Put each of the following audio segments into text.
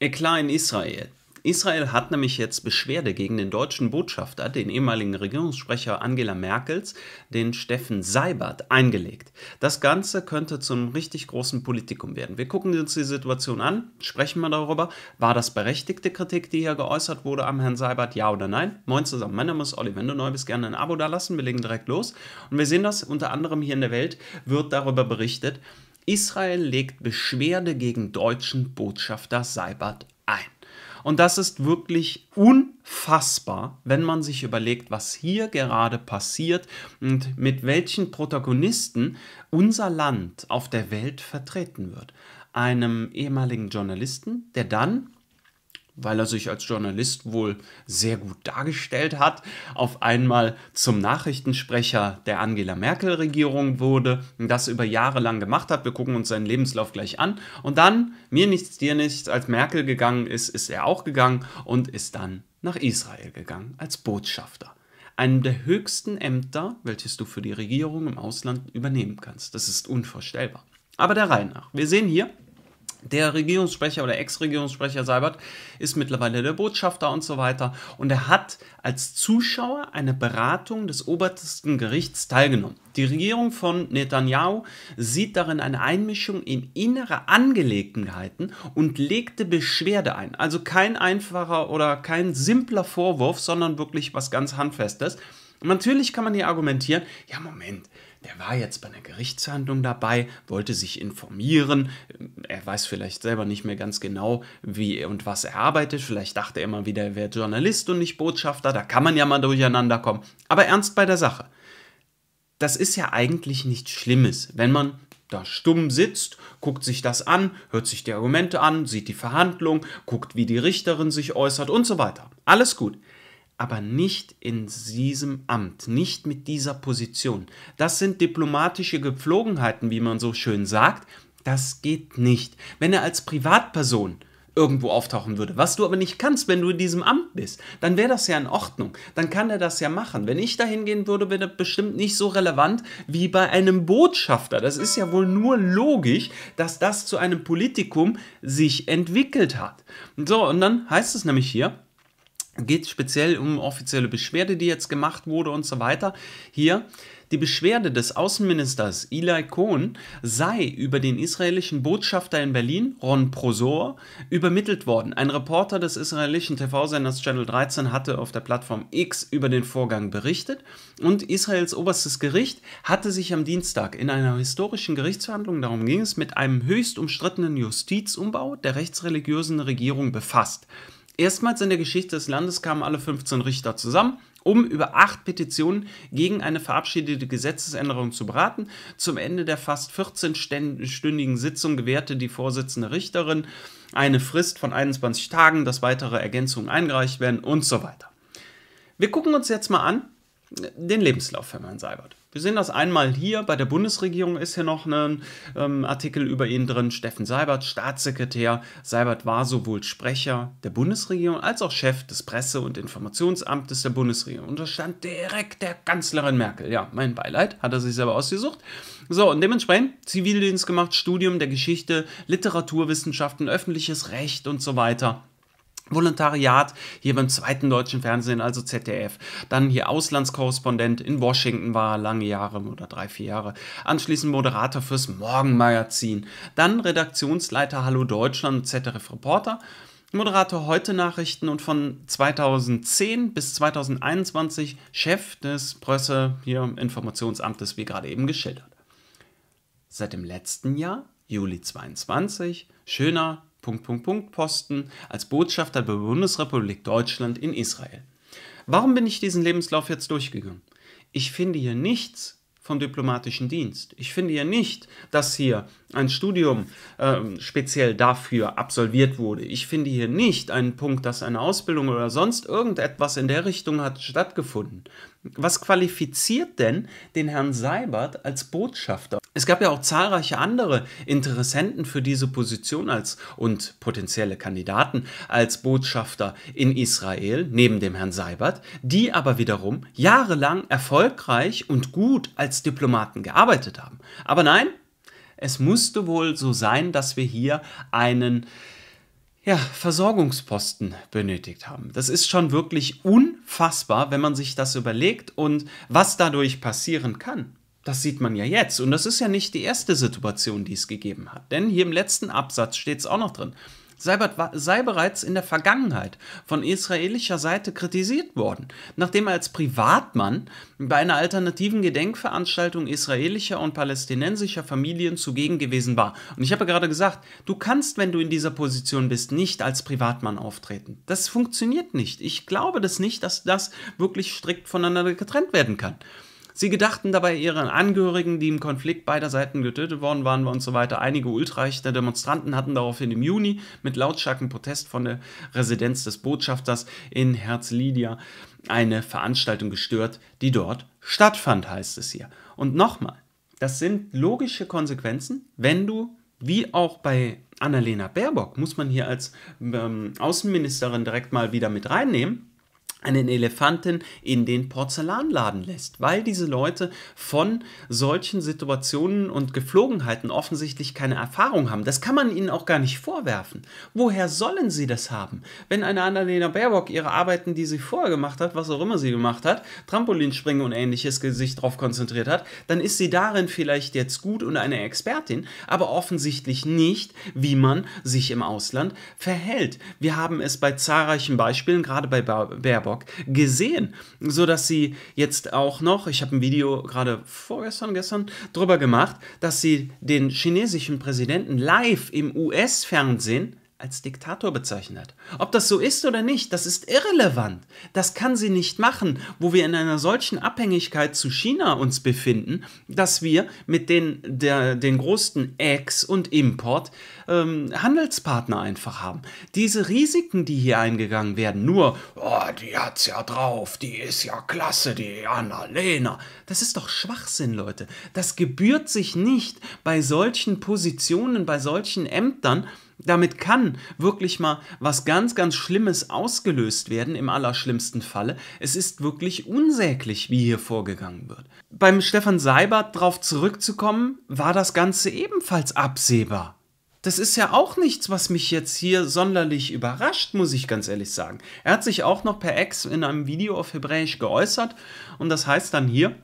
Eklar äh, in Israel. Israel hat nämlich jetzt Beschwerde gegen den deutschen Botschafter, den ehemaligen Regierungssprecher Angela Merkels, den Steffen Seibert, eingelegt. Das Ganze könnte zum richtig großen Politikum werden. Wir gucken uns die Situation an, sprechen mal darüber. War das berechtigte Kritik, die hier geäußert wurde am Herrn Seibert, ja oder nein? Moin zusammen, mein Name ist Olli. Wenn du neu bist, gerne ein Abo dalassen. Wir legen direkt los. Und wir sehen das unter anderem hier in der Welt, wird darüber berichtet, Israel legt Beschwerde gegen deutschen Botschafter Seibert ein. Und das ist wirklich unfassbar, wenn man sich überlegt, was hier gerade passiert und mit welchen Protagonisten unser Land auf der Welt vertreten wird. Einem ehemaligen Journalisten, der dann weil er sich als Journalist wohl sehr gut dargestellt hat, auf einmal zum Nachrichtensprecher der Angela Merkel-Regierung wurde, das über Jahre lang gemacht hat. Wir gucken uns seinen Lebenslauf gleich an. Und dann, mir nichts, dir nichts, als Merkel gegangen ist, ist er auch gegangen und ist dann nach Israel gegangen als Botschafter. Einem der höchsten Ämter, welches du für die Regierung im Ausland übernehmen kannst. Das ist unvorstellbar. Aber der Reihe nach. Wir sehen hier, der Regierungssprecher oder Ex-Regierungssprecher Seibert ist mittlerweile der Botschafter und so weiter. Und er hat als Zuschauer eine Beratung des obersten Gerichts teilgenommen. Die Regierung von Netanyahu sieht darin eine Einmischung in innere Angelegenheiten und legte Beschwerde ein. Also kein einfacher oder kein simpler Vorwurf, sondern wirklich was ganz Handfestes. Und natürlich kann man hier argumentieren, ja Moment, der war jetzt bei einer Gerichtsverhandlung dabei, wollte sich informieren. Er weiß vielleicht selber nicht mehr ganz genau, wie und was er arbeitet. Vielleicht dachte er immer wieder, er wäre Journalist und nicht Botschafter. Da kann man ja mal durcheinander kommen. Aber ernst bei der Sache. Das ist ja eigentlich nichts Schlimmes, wenn man da stumm sitzt, guckt sich das an, hört sich die Argumente an, sieht die Verhandlung, guckt, wie die Richterin sich äußert und so weiter. Alles gut aber nicht in diesem Amt, nicht mit dieser Position. Das sind diplomatische Gepflogenheiten, wie man so schön sagt. Das geht nicht. Wenn er als Privatperson irgendwo auftauchen würde, was du aber nicht kannst, wenn du in diesem Amt bist, dann wäre das ja in Ordnung. Dann kann er das ja machen. Wenn ich da hingehen würde, wäre das bestimmt nicht so relevant wie bei einem Botschafter. Das ist ja wohl nur logisch, dass das zu einem Politikum sich entwickelt hat. So, und dann heißt es nämlich hier, geht speziell um offizielle Beschwerde, die jetzt gemacht wurde und so weiter. Hier, die Beschwerde des Außenministers Eli Cohen sei über den israelischen Botschafter in Berlin, Ron Prosor, übermittelt worden. Ein Reporter des israelischen TV-Senders Channel 13 hatte auf der Plattform X über den Vorgang berichtet und Israels oberstes Gericht hatte sich am Dienstag in einer historischen Gerichtsverhandlung, darum ging es, mit einem höchst umstrittenen Justizumbau der rechtsreligiösen Regierung befasst. Erstmals in der Geschichte des Landes kamen alle 15 Richter zusammen, um über acht Petitionen gegen eine verabschiedete Gesetzesänderung zu beraten. Zum Ende der fast 14-stündigen Sitzung gewährte die Vorsitzende Richterin eine Frist von 21 Tagen, dass weitere Ergänzungen eingereicht werden und so weiter. Wir gucken uns jetzt mal an den Lebenslauf von Herrn Seibert. Wir sehen das einmal hier, bei der Bundesregierung ist hier noch ein ähm, Artikel über ihn drin. Steffen Seibert, Staatssekretär. Seibert war sowohl Sprecher der Bundesregierung als auch Chef des Presse- und Informationsamtes der Bundesregierung. Und das stand direkt der Kanzlerin Merkel. Ja, mein Beileid, hat er sich selber ausgesucht. So, und dementsprechend Zivildienst gemacht, Studium der Geschichte, Literaturwissenschaften, öffentliches Recht und so weiter. Volontariat hier beim zweiten deutschen Fernsehen, also ZDF. Dann hier Auslandskorrespondent in Washington war lange Jahre oder drei, vier Jahre. Anschließend Moderator fürs Morgenmagazin. Dann Redaktionsleiter Hallo Deutschland, ZDF Reporter. Moderator heute Nachrichten und von 2010 bis 2021 Chef des Presse hier Informationsamtes, wie gerade eben geschildert. Seit dem letzten Jahr, Juli 22, schöner Punkt, Punkt, Punkt Posten als Botschafter der Bundesrepublik Deutschland in Israel. Warum bin ich diesen Lebenslauf jetzt durchgegangen? Ich finde hier nichts vom diplomatischen Dienst. Ich finde hier nicht, dass hier ein Studium äh, speziell dafür absolviert wurde. Ich finde hier nicht einen Punkt, dass eine Ausbildung oder sonst irgendetwas in der Richtung hat stattgefunden. Was qualifiziert denn den Herrn Seibert als Botschafter? Es gab ja auch zahlreiche andere Interessenten für diese Position als und potenzielle Kandidaten als Botschafter in Israel neben dem Herrn Seibert, die aber wiederum jahrelang erfolgreich und gut als Diplomaten gearbeitet haben. Aber nein, es musste wohl so sein, dass wir hier einen ja, Versorgungsposten benötigt haben. Das ist schon wirklich unfassbar, wenn man sich das überlegt und was dadurch passieren kann. Das sieht man ja jetzt. Und das ist ja nicht die erste Situation, die es gegeben hat. Denn hier im letzten Absatz steht es auch noch drin. Seibert war, sei bereits in der Vergangenheit von israelischer Seite kritisiert worden, nachdem er als Privatmann bei einer alternativen Gedenkveranstaltung israelischer und palästinensischer Familien zugegen gewesen war. Und ich habe gerade gesagt, du kannst, wenn du in dieser Position bist, nicht als Privatmann auftreten. Das funktioniert nicht. Ich glaube das nicht, dass das wirklich strikt voneinander getrennt werden kann. Sie gedachten dabei ihren Angehörigen, die im Konflikt beider Seiten getötet worden waren und so weiter. Einige ultrarechte Demonstranten hatten daraufhin im Juni mit lautstarkem Protest von der Residenz des Botschafters in Herzlidia eine Veranstaltung gestört, die dort stattfand, heißt es hier. Und nochmal, das sind logische Konsequenzen, wenn du, wie auch bei Annalena Baerbock, muss man hier als ähm, Außenministerin direkt mal wieder mit reinnehmen, einen Elefanten in den Porzellanladen lässt, weil diese Leute von solchen Situationen und Geflogenheiten offensichtlich keine Erfahrung haben. Das kann man ihnen auch gar nicht vorwerfen. Woher sollen sie das haben? Wenn eine Annalena Baerbock ihre Arbeiten, die sie vorher gemacht hat, was auch immer sie gemacht hat, Trampolinspringen und ähnliches sich darauf konzentriert hat, dann ist sie darin vielleicht jetzt gut und eine Expertin, aber offensichtlich nicht, wie man sich im Ausland verhält. Wir haben es bei zahlreichen Beispielen, gerade bei Baerbock, Baerbock gesehen, sodass sie jetzt auch noch, ich habe ein Video gerade vorgestern, gestern drüber gemacht, dass sie den chinesischen Präsidenten live im US-Fernsehen als Diktator bezeichnet. Ob das so ist oder nicht, das ist irrelevant. Das kann sie nicht machen, wo wir in einer solchen Abhängigkeit zu China uns befinden, dass wir mit den, der, den großen Ex- und Import ähm, Handelspartner einfach haben. Diese Risiken, die hier eingegangen werden, nur, oh, die hat's ja drauf, die ist ja klasse, die Annalena. Das ist doch Schwachsinn, Leute. Das gebührt sich nicht bei solchen Positionen, bei solchen Ämtern, damit kann wirklich mal was ganz, ganz Schlimmes ausgelöst werden, im allerschlimmsten Falle. Es ist wirklich unsäglich, wie hier vorgegangen wird. Beim Stefan Seibert darauf zurückzukommen, war das Ganze ebenfalls absehbar. Das ist ja auch nichts, was mich jetzt hier sonderlich überrascht, muss ich ganz ehrlich sagen. Er hat sich auch noch per Ex in einem Video auf Hebräisch geäußert und das heißt dann hier,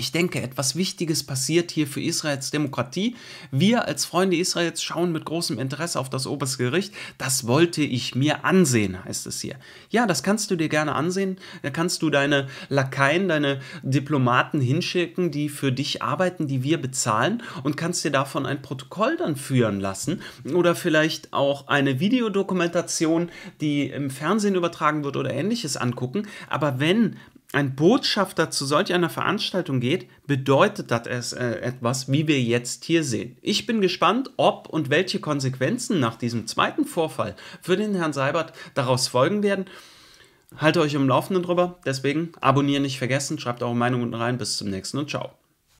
ich denke, etwas Wichtiges passiert hier für Israels Demokratie. Wir als Freunde Israels schauen mit großem Interesse auf das oberste Gericht. Das wollte ich mir ansehen, heißt es hier. Ja, das kannst du dir gerne ansehen. Da kannst du deine Lakaien, deine Diplomaten hinschicken, die für dich arbeiten, die wir bezahlen und kannst dir davon ein Protokoll dann führen lassen oder vielleicht auch eine Videodokumentation, die im Fernsehen übertragen wird oder ähnliches angucken. Aber wenn ein Botschafter zu solch einer Veranstaltung geht, bedeutet das es, äh, etwas, wie wir jetzt hier sehen. Ich bin gespannt, ob und welche Konsequenzen nach diesem zweiten Vorfall für den Herrn Seibert daraus folgen werden. Halte euch im Laufenden drüber. Deswegen abonnieren nicht vergessen, schreibt eure Meinung unten rein. Bis zum nächsten und ciao.